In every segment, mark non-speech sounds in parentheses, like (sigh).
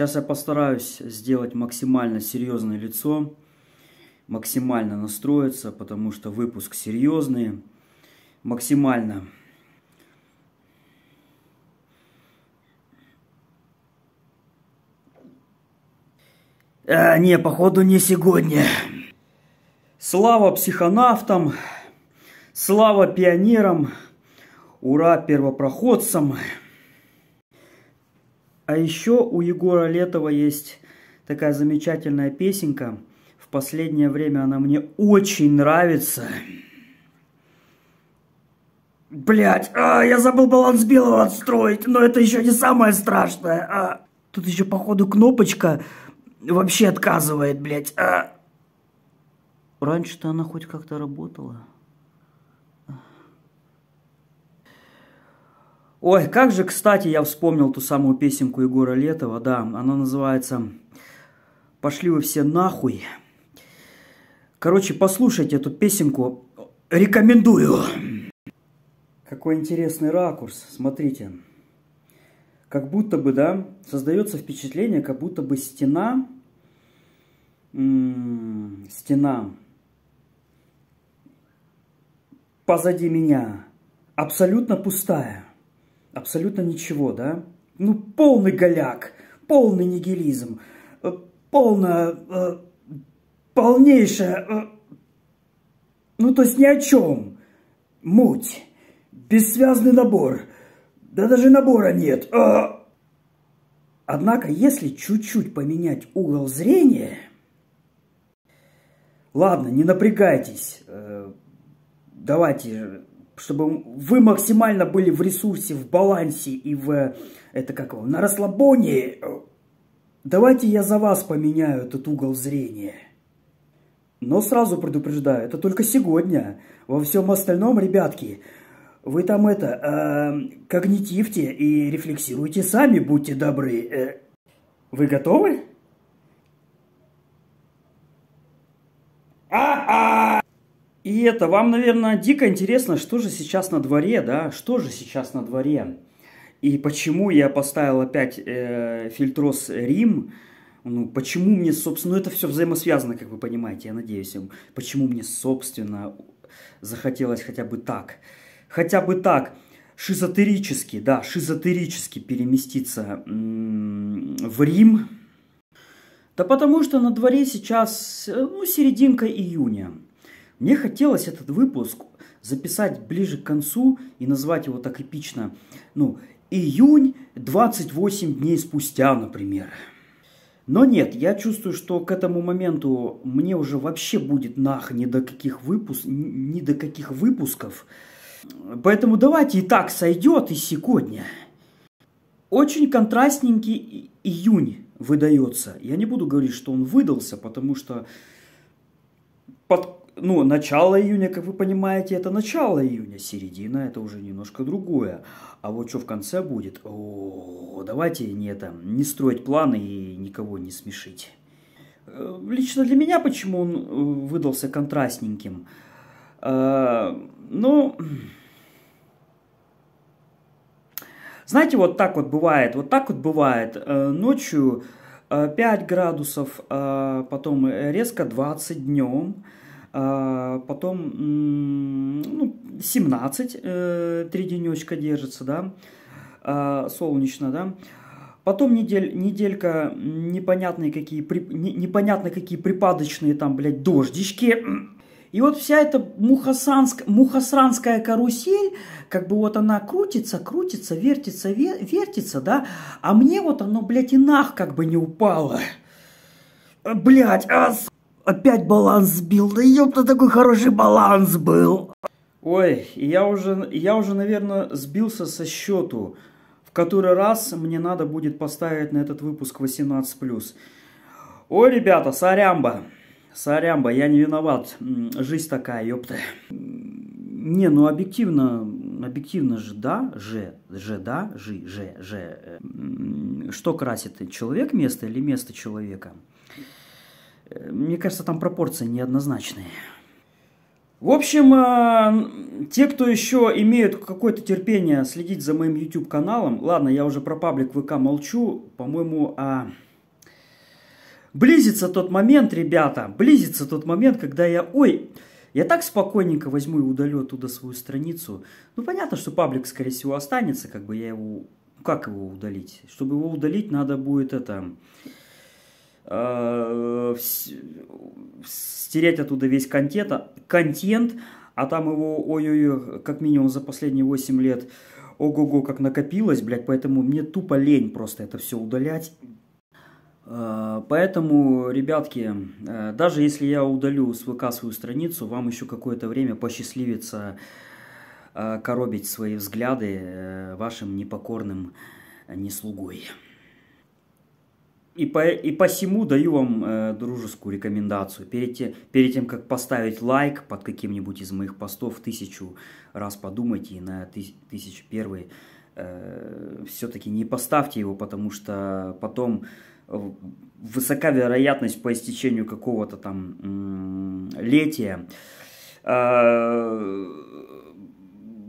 Сейчас я постараюсь сделать максимально серьезное лицо, максимально настроиться, потому что выпуск серьезный, максимально А, не, походу не сегодня. Слава психонавтам, слава пионерам, ура первопроходцам. А еще у Егора Летова есть такая замечательная песенка. В последнее время она мне очень нравится. Блять, а, я забыл баланс белого отстроить, но это еще не самое страшное. А. Тут еще, походу, кнопочка вообще отказывает, блять. А. Раньше-то она хоть как-то работала. Ой, как же, кстати, я вспомнил ту самую песенку Егора Летова, да, она называется «Пошли вы все нахуй». Короче, послушайте эту песенку, рекомендую. Какой интересный ракурс, смотрите. Как будто бы, да, создается впечатление, как будто бы стена, стена позади меня абсолютно пустая – абсолютно ничего, да? Ну, полный голяк, полный нигилизм, э, полная, э, полнейшая, э, ну, то есть ни о чем. Муть, бессвязный набор, да даже набора нет. Однако, если чуть-чуть поменять угол зрения... Ладно, не напрягайтесь, давайте чтобы вы максимально были в ресурсе, в балансе и в, э, это как его, на расслабоне. Давайте я за вас поменяю этот угол зрения. Но сразу предупреждаю, это только сегодня. Во всем остальном, ребятки, вы там это, э, когнитивьте и рефлексируйте сами, будьте добры. Э, вы готовы? А-а! И это, вам, наверное, дико интересно, что же сейчас на дворе, да, что же сейчас на дворе. И почему я поставил опять э, фильтрос Рим, ну, почему мне, собственно, ну, это все взаимосвязано, как вы понимаете, я надеюсь, почему мне, собственно, захотелось хотя бы так, хотя бы так, шизотерически, да, шизотерически переместиться в Рим, да потому что на дворе сейчас, э, ну, серединка июня, мне хотелось этот выпуск записать ближе к концу и назвать его так эпично, ну, июнь 28 дней спустя, например. Но нет, я чувствую, что к этому моменту мне уже вообще будет нах ни до каких, выпуск, ни до каких выпусков. Поэтому давайте и так сойдет и сегодня. Очень контрастненький июнь выдается. Я не буду говорить, что он выдался, потому что под ну, начало июня, как вы понимаете, это начало июня, середина это уже немножко другое. А вот что в конце будет, о, давайте не это, не строить планы и никого не смешить. Э, лично для меня почему он э, выдался контрастненьким? А, ну, знаете, вот так вот бывает, вот так вот бывает. Ночью 5 градусов, потом резко 20 днем, а, потом ну, 17, э, три денечка держится, да, а, солнечно, да. Потом недель, неделька непонятные какие, непонятно какие припадочные там, блядь, дождички. И вот вся эта мухасанск, мухасранская карусель, как бы вот она крутится, крутится, вертится, вертится, да, а мне вот оно, блядь, и нах как бы не упало. Блядь, а, Опять баланс сбил. Да ёпта, такой хороший баланс был. Ой, я уже, я уже, наверное, сбился со счету. В который раз мне надо будет поставить на этот выпуск 18+. Ой, ребята, сорямба. Сорямба, я не виноват. Жизнь такая, ёпта. Не, ну объективно, объективно же, да, же, же, да, же, же, же. Что красит? Человек место или место человека? Мне кажется, там пропорции неоднозначные. В общем, э, те, кто еще имеют какое-то терпение следить за моим YouTube-каналом, ладно, я уже про паблик ВК молчу, по-моему, а... близится тот момент, ребята, близится тот момент, когда я, ой, я так спокойненько возьму и удалю оттуда свою страницу. Ну, понятно, что паблик, скорее всего, останется, как бы я его, как его удалить? Чтобы его удалить, надо будет это Э, стереть оттуда весь контента, контент, а там его, ой-ой-ой, как минимум за последние 8 лет, ого-го, как накопилось, блядь, поэтому мне тупо лень просто это все удалять. Э, поэтому, ребятки, э, даже если я удалю с ВК свою страницу, вам еще какое-то время посчастливится коробить свои взгляды вашим непокорным неслугой. И, по, и посему даю вам э, дружескую рекомендацию. Перед, те, перед тем, как поставить лайк под каким-нибудь из моих постов, тысячу раз подумайте, и на тысяч, тысяч первый э, все-таки не поставьте его, потому что потом э, высока вероятность по истечению какого-то там летия э,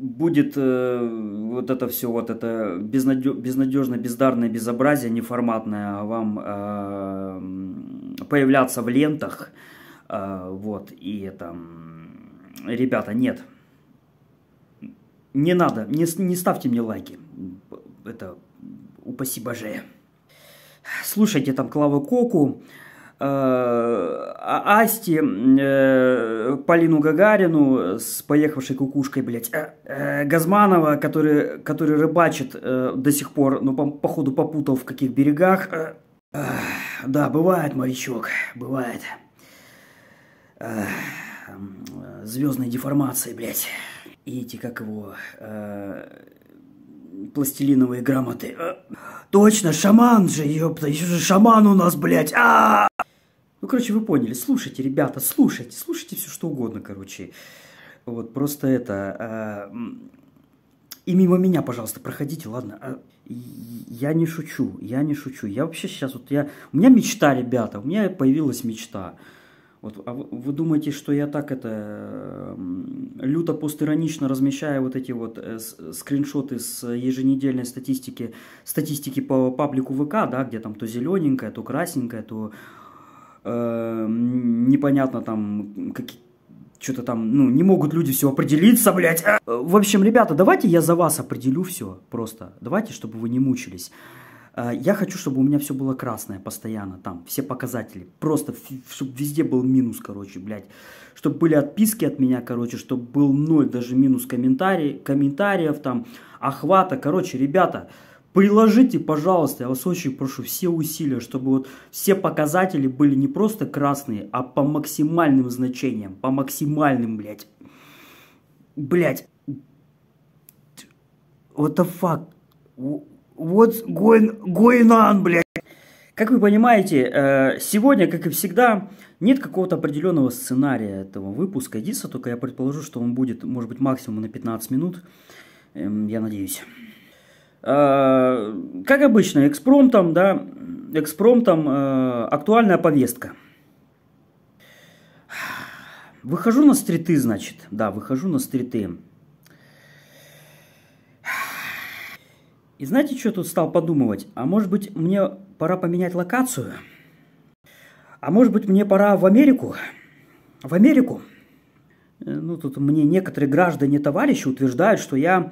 будет э, вот это все, вот это безнадеж, безнадежное, бездарное безобразие неформатное вам э, появляться в лентах, э, вот, и это, ребята, нет, не надо, не, не ставьте мне лайки, это, упаси боже. Слушайте там Клаву Коку, Э, а- Асти, э, Полину Гагарину с поехавшей кукушкой, блядь, э, Газманова, который, который рыбачит до сих пор, но ну, по, походу попутал в каких берегах. да, бывает, морячок, бывает. Э, звездные деформации, блядь. И эти, как его, пластилиновые грамоты. точно, шаман же, ёпта, еще же шаман у нас, блядь. а ну, короче, вы поняли. Слушайте, ребята, слушайте. Слушайте все, что угодно, короче. Вот просто это... Э, и мимо меня, пожалуйста, проходите, ладно? А, я не шучу, я не шучу. Я вообще сейчас... вот я, У меня мечта, ребята, у меня появилась мечта. Вот, а вы, вы думаете, что я так это люто постиронично размещаю вот эти вот э, скриншоты с еженедельной статистики, статистики по паблику ВК, да, где там то зелененькое, то красненькое, то э, непонятно там, какие что-то там, ну, не могут люди все определиться, блядь. Э, в общем, ребята, давайте я за вас определю все просто. Давайте, чтобы вы не мучились. Э, я хочу, чтобы у меня все было красное постоянно, там, все показатели. Просто, чтобы везде был минус, короче, блядь. Чтобы были отписки от меня, короче, чтобы был ноль, даже минус комментарий, комментариев, там, охвата. Короче, ребята, Приложите, пожалуйста, я вас очень прошу, все усилия, чтобы вот все показатели были не просто красные, а по максимальным значениям, по максимальным, блядь. Блядь. What the fuck? What's going, going on, блядь? Как вы понимаете, э, сегодня, как и всегда, нет какого-то определенного сценария этого выпуска. Единственное, только я предположу, что он будет, может быть, максимум на 15 минут. Эм, я надеюсь. Э, как обычно, экспромтом, да, экспромтом э, актуальная повестка. Выхожу на стриты, значит. Да, выхожу на стриты. И знаете, что тут стал подумывать? А может быть, мне пора поменять локацию? А может быть, мне пора в Америку? В Америку? Э, ну, тут мне некоторые граждане товарищи утверждают, что я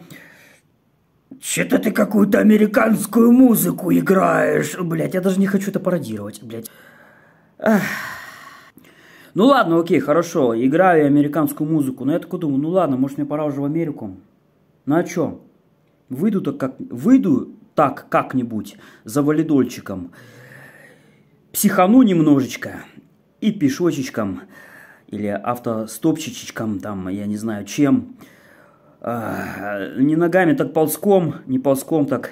Че-то ты какую-то американскую музыку играешь. Блять, я даже не хочу это пародировать, блять. Ну ладно, окей, хорошо, играю американскую музыку, но я такой думаю, ну ладно, может мне пора уже в Америку. Ну а чё? Выйду так как... Выйду так как-нибудь за валидольчиком, психану немножечко и пешочечком или автостопчичечком, там, я не знаю, чем, а, не ногами, так ползком, не ползком, так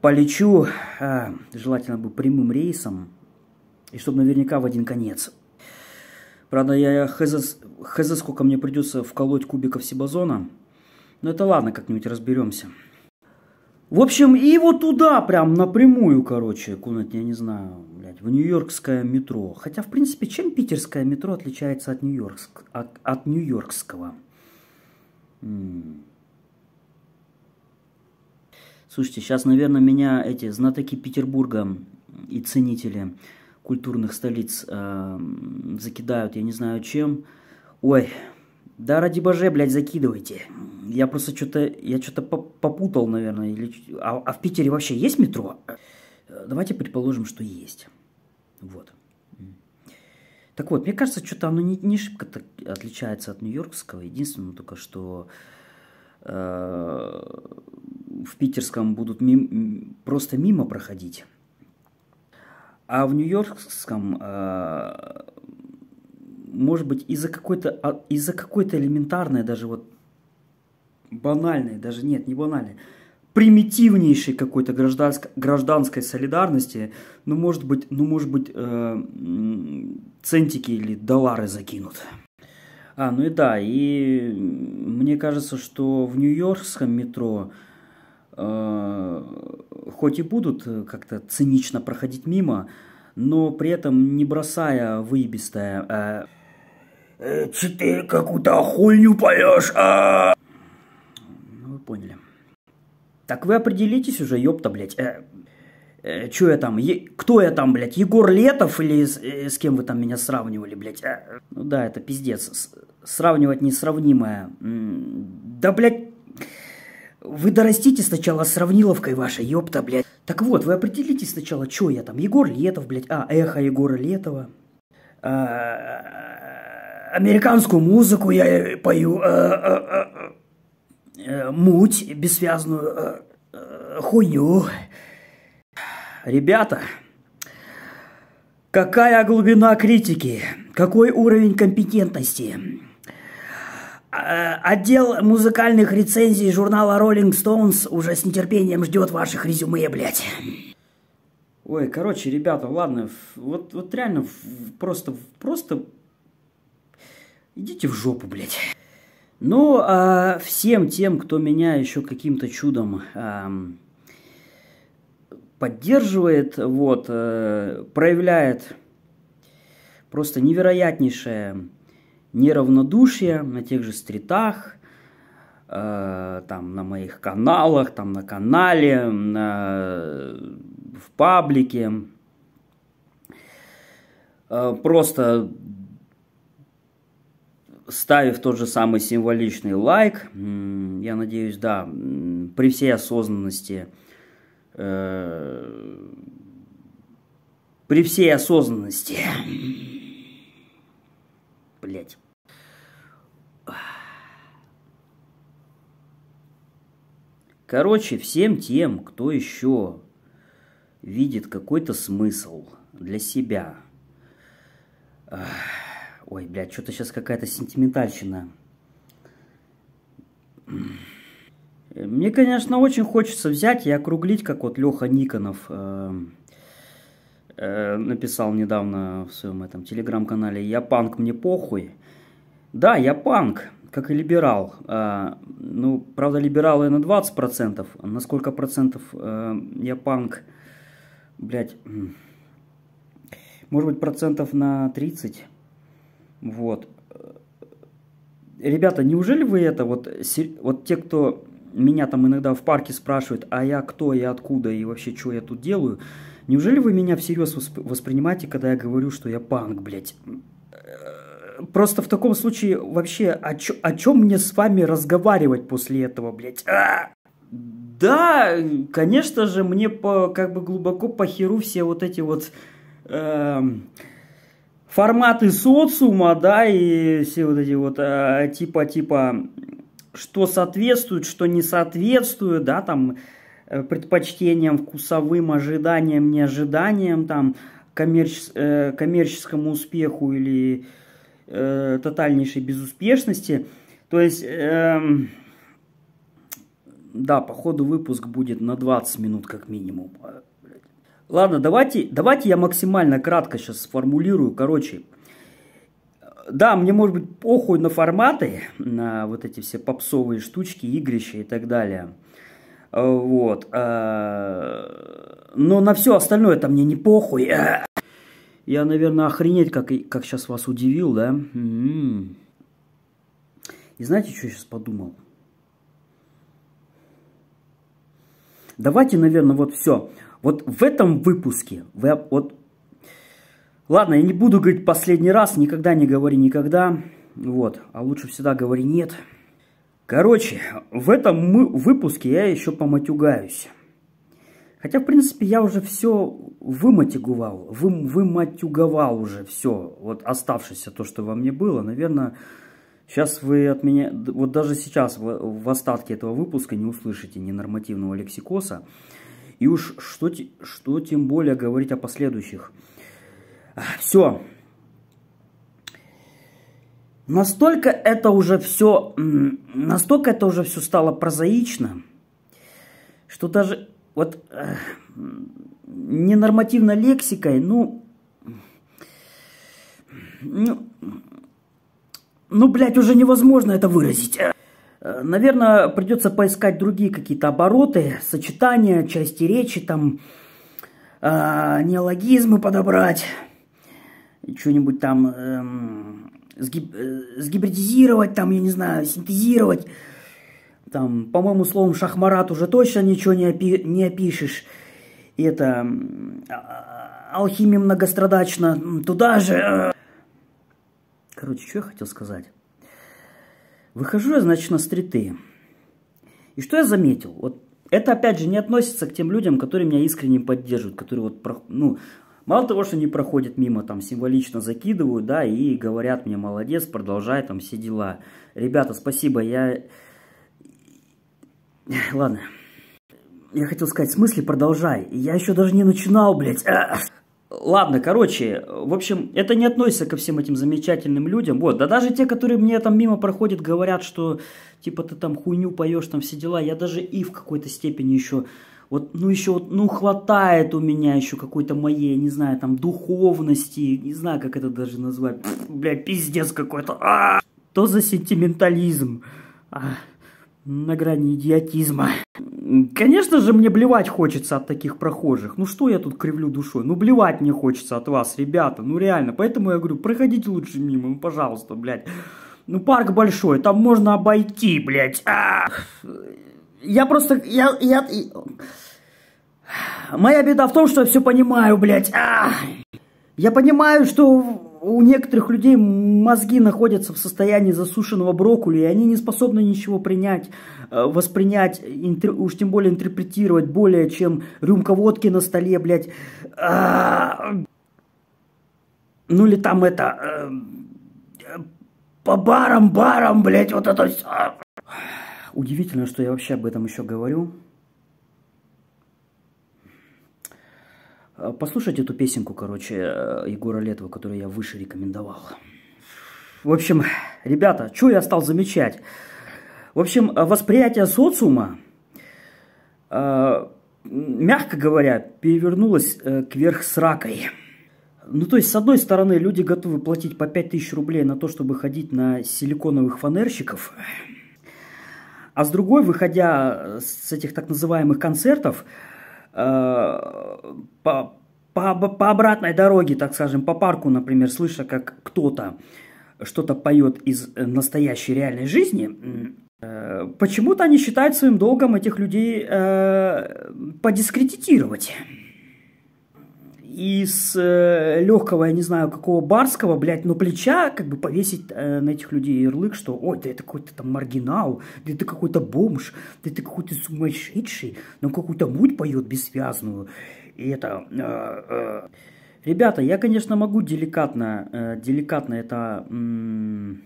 полечу, а, желательно бы прямым рейсом, и чтобы наверняка в один конец. Правда, я хз, хз сколько мне придется вколоть кубиков сибазона, но это ладно, как-нибудь разберемся. В общем, и вот туда, прям напрямую, короче, кунуть, я не знаю, блядь, в нью-йоркское метро. Хотя, в принципе, чем питерское метро отличается от, нью-йоркск, от, от нью-йоркского? Слушайте, сейчас, наверное, меня эти знатоки Петербурга и ценители культурных столиц э, закидают, я не знаю чем. Ой, да ради боже, блядь, закидывайте. Я просто что-то, я что-то попутал, наверное. Или... А, а в Питере вообще есть метро? Э, давайте предположим, что есть. Вот. Так вот, мне кажется, что-то оно не, не шибко отличается от нью-йоркского. Единственное ну, только, что э, в питерском будут мим, просто мимо проходить. А в нью-йоркском, э, может быть, из-за какой-то а, из какой-то элементарной, даже вот банальной, даже нет, не банальной, примитивнейшей какой-то гражданской, гражданской солидарности, ну, может быть, ну, может быть, э, центики или доллары закинут. А, ну и да, и мне кажется, что в нью-йоркском метро э, хоть и будут как-то цинично проходить мимо, но при этом не бросая выебистое... А, э, ты какую какую-то хуйню поешь!» а! Ну, вы поняли. Так вы определитесь уже, ёпта, блядь. Э, э, чё я там? Е, кто я там, блядь? Егор Летов или с, э, с кем вы там меня сравнивали, блядь? Э, ну да, это пиздец. С, сравнивать несравнимое. Да, блядь, вы дорастите сначала сравниловкой вашей, ёпта, блядь. Так вот, вы определитесь сначала, чё я там? Егор Летов, блядь. А, эхо Егора Летова. А, американскую музыку я э, пою. А, а, а Э, муть, бессвязную э, э, хуйню. Ребята, какая глубина критики, какой уровень компетентности. Отдел музыкальных рецензий журнала Rolling Stones уже с нетерпением ждет ваших резюме, блядь. Ой, короче, ребята, ладно, вот, вот реально просто, просто идите в жопу, блядь. Ну, а всем тем, кто меня еще каким-то чудом а, поддерживает, вот, а, проявляет просто невероятнейшее неравнодушие на тех же стритах, э, там на моих каналах, там на канале, на, в паблике. Э, просто ставив тот же самый символичный лайк, я надеюсь, да, при всей осознанности, э, при всей осознанности, блять. Короче, всем тем, кто еще видит какой-то смысл для себя, Ой, блядь, что-то сейчас какая-то сентиментальщина. Мне, конечно, очень хочется взять и округлить, как вот Леха Никонов э, э, написал недавно в своем этом телеграм-канале «Я панк, мне похуй». Да, я панк, как и либерал. Э, ну, правда, либералы на 20%. На сколько процентов э, я панк? блядь? может быть, процентов на 30%. Вот. Ребята, неужели вы это, вот, вот те, кто меня там иногда в парке спрашивает, а я кто, я откуда и вообще, что я тут делаю, неужели вы меня всерьез воспринимаете, когда я говорю, что я панк, блядь? Просто в таком случае вообще, о, чем мне с вами разговаривать после этого, блядь? А! Да, конечно же, мне по, как бы глубоко по все вот эти вот... Эм форматы социума, да, и все вот эти вот типа-типа, э, что соответствует, что не соответствует, да, там, э, предпочтениям, вкусовым ожиданиям, неожиданиям, там, коммерчес, э, коммерческому успеху или э, тотальнейшей безуспешности. То есть, э, да, походу выпуск будет на 20 минут как минимум. Ладно, давайте, давайте я максимально кратко сейчас сформулирую. Короче, да, мне может быть похуй на форматы, на вот эти все попсовые штучки, игрища и так далее. Э, вот. Э, но на все остальное это мне не похуй. Я, наверное, охренеть, как, как сейчас вас удивил, да? М-м-м. И знаете, что я сейчас подумал? Давайте, наверное, вот все. Вот в этом выпуске, вы, вот, ладно, я не буду говорить последний раз, никогда не говори никогда, вот, а лучше всегда говори нет. Короче, в этом мы, выпуске я еще поматюгаюсь. Хотя, в принципе, я уже все выматюговал, вы, выматюговал уже все, вот оставшееся то, что во мне было, наверное... Сейчас вы от меня, вот даже сейчас в, в остатке этого выпуска не услышите ненормативного лексикоса. И уж что, что тем более говорить о последующих. Все. Настолько это уже все, настолько это уже все стало прозаично, что даже вот э, ненормативно лексикой, ну, ну, ну, блядь, уже невозможно это выразить. Э, Наверное, придется поискать другие какие-то обороты, сочетания, части речи, там, э, неологизмы подобрать, что-нибудь там э, сгиб, э, сгибридизировать, там, я не знаю, синтезировать. Там, по-моему, словом шахмарат уже точно ничего не, опи- не опишешь. И это а, а, алхимия многострадачна туда же. Короче, что я хотел сказать? Выхожу я, значит, на стриты. И что я заметил? Вот это, опять же, не относится к тем людям, которые меня искренне поддерживают, которые вот, ну, мало того, что не проходят мимо, там, символично закидывают, да, и говорят мне, молодец, продолжай, там, все дела. Ребята, спасибо, я... Ладно. Я хотел сказать, в смысле продолжай? Я еще даже не начинал, блядь. Ладно, короче, в общем, это не относится ко всем этим замечательным людям. Вот, да даже те, которые мне там мимо проходят, говорят, что типа ты там хуйню поешь, там все дела. Я даже и в какой-то степени еще вот, ну еще, вот, ну хватает у меня еще какой-то моей, не знаю, там духовности, не знаю, как это даже назвать, бля, пиздец какой-то, а -а -а! то за сентиментализм. А -а -а на грани идиотизма. Конечно же, мне блевать хочется от таких прохожих. Ну что я тут кривлю душой? Ну блевать мне хочется от вас, ребята. Ну реально. Поэтому я говорю, проходите лучше мимо, ну пожалуйста, блядь. Ну парк большой, там можно обойти, блядь. А! Я просто... Я, я... Моя беда в том, что я все понимаю, блядь. А! Я понимаю, что у некоторых людей мозги находятся в состоянии засушенного брокколи, и они не способны ничего принять, э, воспринять, интер, уж тем более интерпретировать более, чем рюмка водки на столе, блядь. А, ну или там это... Э, по барам, барам, блядь, вот это все. Удивительно, что я вообще об этом еще говорю. Э, послушать эту песенку, короче, э, Егора Летова, которую я выше рекомендовал. В общем, ребята, что я стал замечать? В общем, э, восприятие социума, мягко говоря, перевернулось кверх с ракой. Ну, то есть, с одной стороны, люди готовы платить по 5000 рублей на то, чтобы ходить на силиконовых фанерщиков, а с другой, выходя с этих так называемых концертов, Э, по, по, по обратной дороге, так скажем, по парку, например, слыша, как кто-то что-то поет из э, настоящей реальной жизни, э, почему-то они считают своим долгом этих людей подискредитировать из э, легкого, я не знаю, какого барского, блядь, но плеча, как бы повесить э, на этих людей ярлык, что ой, да это какой-то там маргинал, да это какой-то бомж, да это какой-то сумасшедший, но ну, какую-то муть поет бессвязную. И это... Э, э... Ребята, я, конечно, могу деликатно, э, деликатно это... на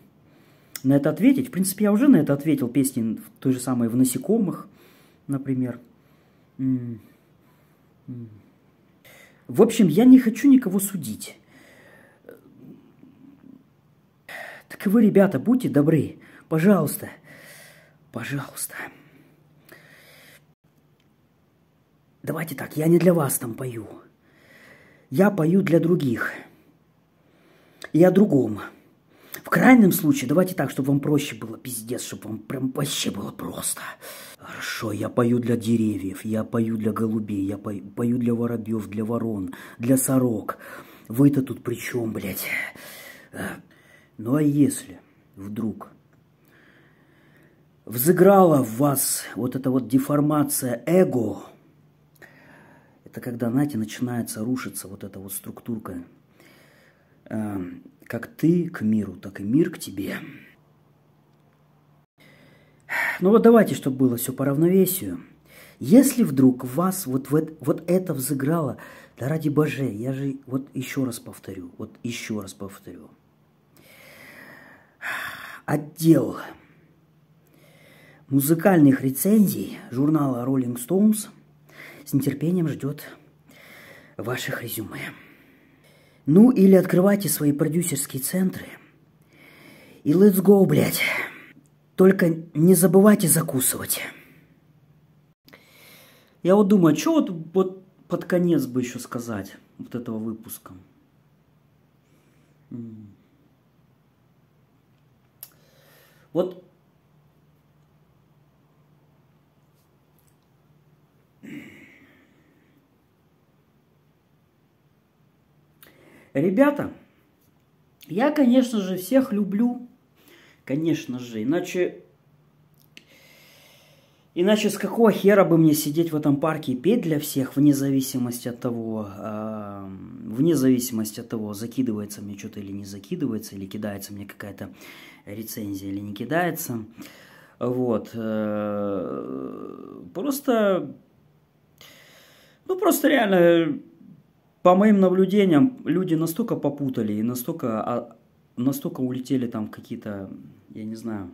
это ответить. В принципе, я уже на это ответил песни той же самой в «Насекомых», например. Mm. Mm. В общем, я не хочу никого судить. Так и вы, ребята, будьте добры. Пожалуйста. Пожалуйста. Давайте так, я не для вас там пою. Я пою для других. Я другом. В крайнем случае, давайте так, чтобы вам проще было, пиздец, чтобы вам прям вообще было просто. Хорошо, я пою для деревьев, я пою для голубей, я пою, пою для воробьев, для ворон, для сорок. Вы-то тут при чем, блядь? Э, ну а если вдруг взыграла в вас вот эта вот деформация эго, это когда, знаете, начинается рушиться вот эта вот структурка, э, как ты к миру, так и мир к тебе. Ну вот давайте, чтобы было все по равновесию. Если вдруг вас вот, вот, вот это взыграло, да ради Боже, я же вот еще раз повторю, вот еще раз повторю. Отдел музыкальных рецензий журнала Rolling Stones с нетерпением ждет ваших резюме. Ну, или открывайте свои продюсерские центры. И let's go, блядь. Только не забывайте закусывать. Я вот думаю, а что вот, вот под конец бы еще сказать вот этого выпуска? Вот Ребята, я, конечно же, всех люблю. Конечно же, иначе... Иначе с какого хера бы мне сидеть в этом парке и петь для всех, вне зависимости от того, э, вне зависимости от того, закидывается мне что-то или не закидывается, или кидается мне какая-то рецензия или не кидается. Вот. Э, просто... Ну, просто реально по моим наблюдениям, люди настолько попутали и настолько, а, настолько улетели там какие-то, я не знаю,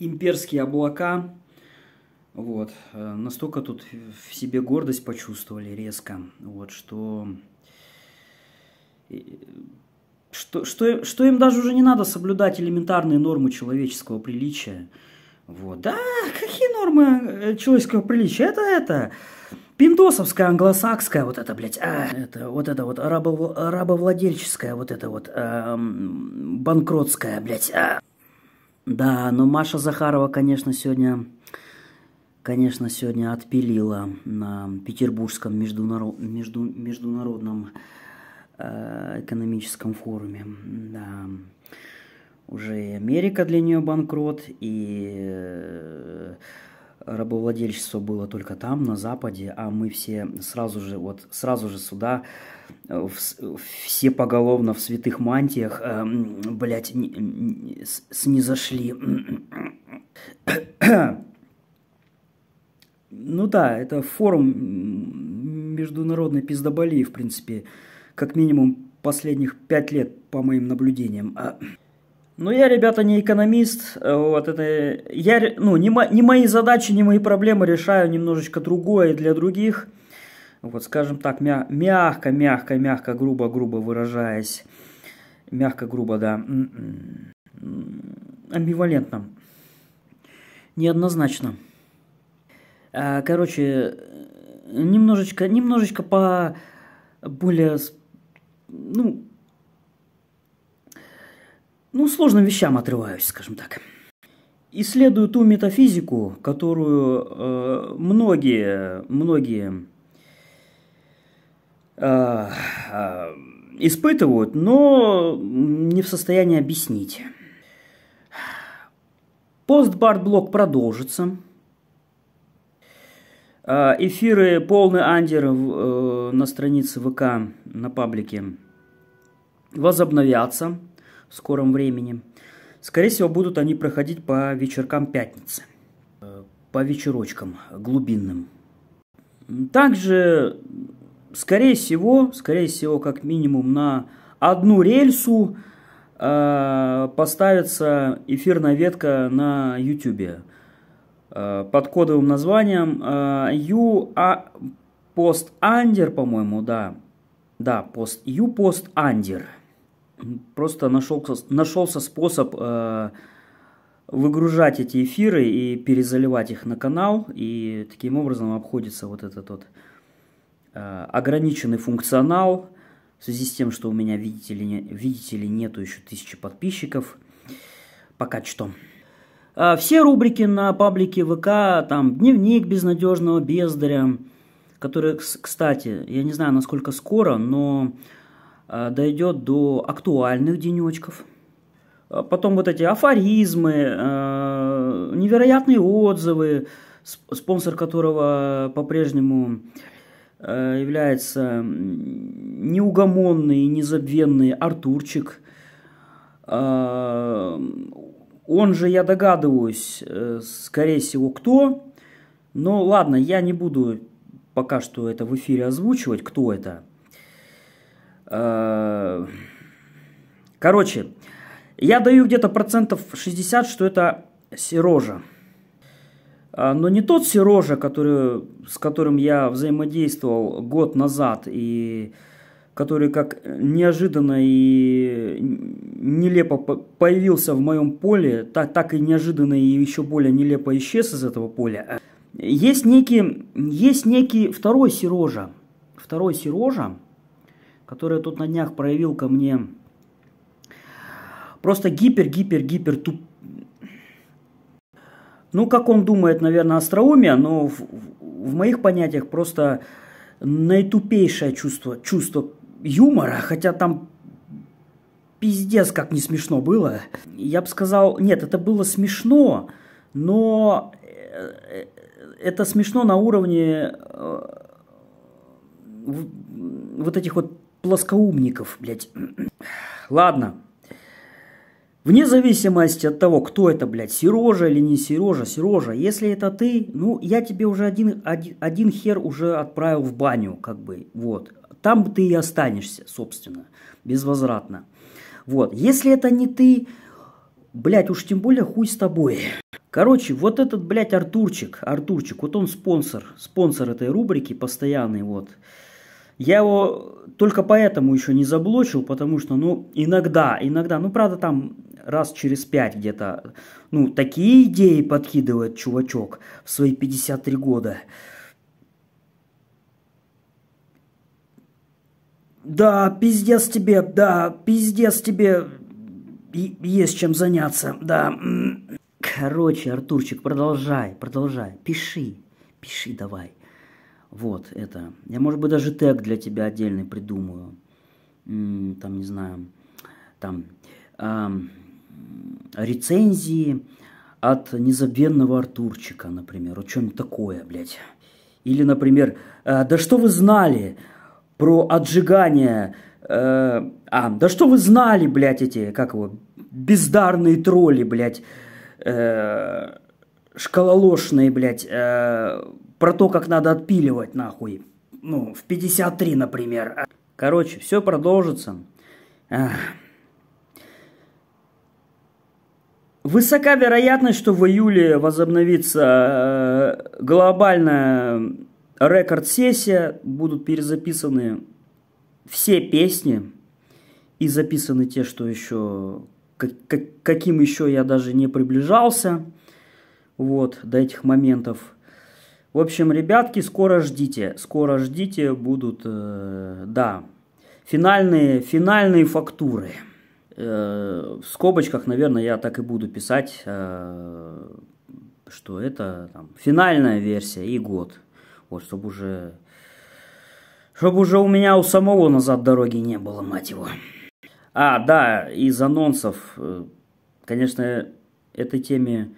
имперские облака. Вот, э, настолько тут в себе гордость почувствовали резко, вот, что э, что, что, что им даже уже не надо соблюдать элементарные нормы человеческого приличия. Вот. Да, какие нормы э, человеческого приличия? Это это. Пиндосовская, англосакская вот это, блядь, а, это, вот это вот рабов, рабовладельческая вот это вот, а, банкротская, блядь, а. Да, но Маша Захарова, конечно, сегодня, конечно, сегодня отпилила на Петербургском международ, между, международном э, экономическом форуме, да. Уже и Америка для нее банкрот, и э, рабовладельчество было только там, на Западе, а мы все сразу же, вот, сразу же сюда, э, в, все поголовно в святых мантиях, э, блядь, не, не, снизошли. (coughs) ну да, это форум международной пиздоболии, в принципе, как минимум последних пять лет, по моим наблюдениям. Ну, я, ребята, не экономист, э, вот это, я, ну, не, мо, не мои задачи, не мои проблемы решаю немножечко другое для других, вот, скажем так, мя, мягко, мягко, мягко, грубо, грубо выражаясь, мягко, грубо, да, амбивалентно, неоднозначно. А, короче, немножечко, немножечко по более, ну, ну, сложным вещам отрываюсь, скажем так. Исследую ту метафизику, которую э, многие, многие э, э, испытывают, но не в состоянии объяснить. Постбарт-блок продолжится. Э, эфиры полный андер э, на странице ВК на паблике возобновятся в скором времени. Скорее всего, будут они проходить по вечеркам пятницы, э, по вечерочкам глубинным. Также, скорее всего, скорее всего, как минимум на одну рельсу э, поставится эфирная ветка на YouTube э, под кодовым названием э, U -A Post Under, по-моему, да. Да, пост U Post Under просто нашелся, нашелся способ э, выгружать эти эфиры и перезаливать их на канал, и таким образом обходится вот этот вот э, ограниченный функционал, в связи с тем, что у меня, видите ли, не, видите ли нету еще тысячи подписчиков, пока что. А все рубрики на паблике ВК, там, дневник безнадежного бездаря, который, кстати, я не знаю, насколько скоро, но Э, дойдет до актуальных денечков. Э, потом вот эти афоризмы, э, невероятные отзывы, спонсор которого по-прежнему является неугомонный, незабвенный Артурчик. Он же, я догадываюсь, скорее всего, кто. Но ну, ладно, я не буду пока что это в эфире озвучивать, кто это – Э, короче, я даю где-то процентов 60, что это Сережа. А, но не тот Сережа, который, с которым я взаимодействовал год назад, и который как неожиданно и нелепо появился в моем поле, так, так и неожиданно и еще более нелепо исчез из этого поля. Э, есть некий, есть некий второй Сережа, второй Сережа, который тут на днях проявил ко мне просто гипер-гипер-гипер туп... Ну, как он думает, наверное, остроумие, но в, в моих понятиях просто наитупейшее чувство, чувство юмора, хотя там пиздец, как не смешно было. Я бы сказал, нет, это было смешно, но э, э, это смешно на уровне э, вот этих вот плоскоумников, блядь. (clears throat) Ладно. Вне зависимости от того, кто это, блядь, Сережа или не Сережа, Сережа, если это ты, ну, я тебе уже один, один, один хер уже отправил в баню, как бы, вот. Там ты и останешься, собственно, безвозвратно. Вот, если это не ты, блядь, уж тем более хуй с тобой. Короче, вот этот, блядь, Артурчик, Артурчик, вот он спонсор, спонсор этой рубрики постоянный, вот. Я его только поэтому еще не заблочил, потому что, ну, иногда, иногда, ну, правда, там раз через пять где-то, ну, такие идеи подкидывает чувачок в свои 53 года. Да, пиздец тебе, да, пиздец тебе, и есть чем заняться, да. Короче, Артурчик, продолжай, продолжай, пиши, пиши давай. Вот это. Я, может быть, даже тег для тебя отдельный придумаю. Там, не знаю, там э, рецензии от незабвенного Артурчика, например. Вот что-нибудь такое, блядь. Или, например, э, да что вы знали про отжигание... Э, а, да что вы знали, блядь, эти, как его, бездарные тролли, блядь, э, шкалолошные, блядь, э, про то, как надо отпиливать нахуй. Ну, в 53, например. Короче, все продолжится. Высока вероятность, что в июле возобновится э, глобальная рекорд-сессия, будут перезаписаны все песни и записаны те, что еще каким еще я даже не приближался вот до этих моментов. В общем, ребятки, скоро ждите, скоро ждите, будут, э, да, финальные, финальные фактуры. Э, в скобочках, наверное, я так и буду писать, э, что это там, финальная версия и год. Вот, чтобы уже, чтобы уже у меня у самого назад дороги не было, мать его. А, да, из анонсов, э, конечно, этой теме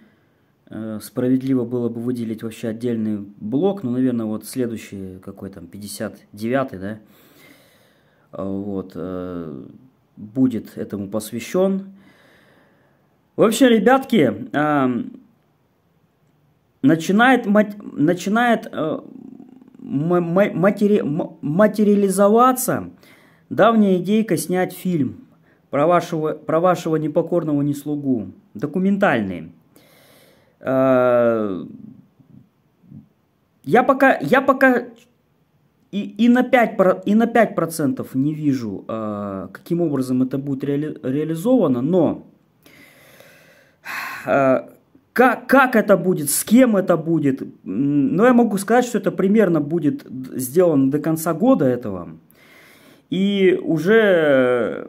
Э, справедливо было бы выделить вообще отдельный блок, ну наверное, вот следующий какой там, 59-й, да, а, вот, э, будет этому посвящен. Вообще, ребятки, э, начинает, начинает матери, материализоваться давняя идейка снять фильм про вашего, про вашего непокорного неслугу, документальный. Э, я пока, я пока и, и, на 5, и на 5% не вижу, э, каким образом это будет реали, реализовано, но э, как, как это будет, с кем это будет, но я могу сказать, что это примерно будет сделано до конца года этого. И уже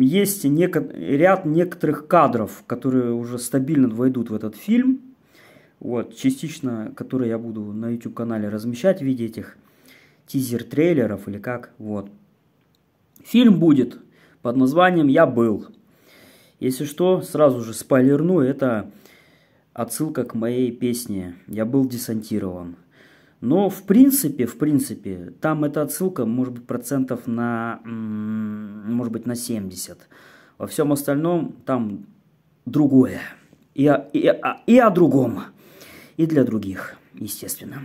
есть неко- ряд некоторых кадров, которые уже стабильно войдут в этот фильм. Вот, частично, которые я буду на YouTube-канале размещать в виде этих тизер-трейлеров или как. Вот. Фильм будет под названием «Я был». Если что, сразу же спойлерну, это отсылка к моей песне «Я был десантирован». Но в принципе, в принципе, там эта отсылка может быть процентов на, может быть, на 70. Во всем остальном там другое. И о, и, о, и о другом. И для других, естественно.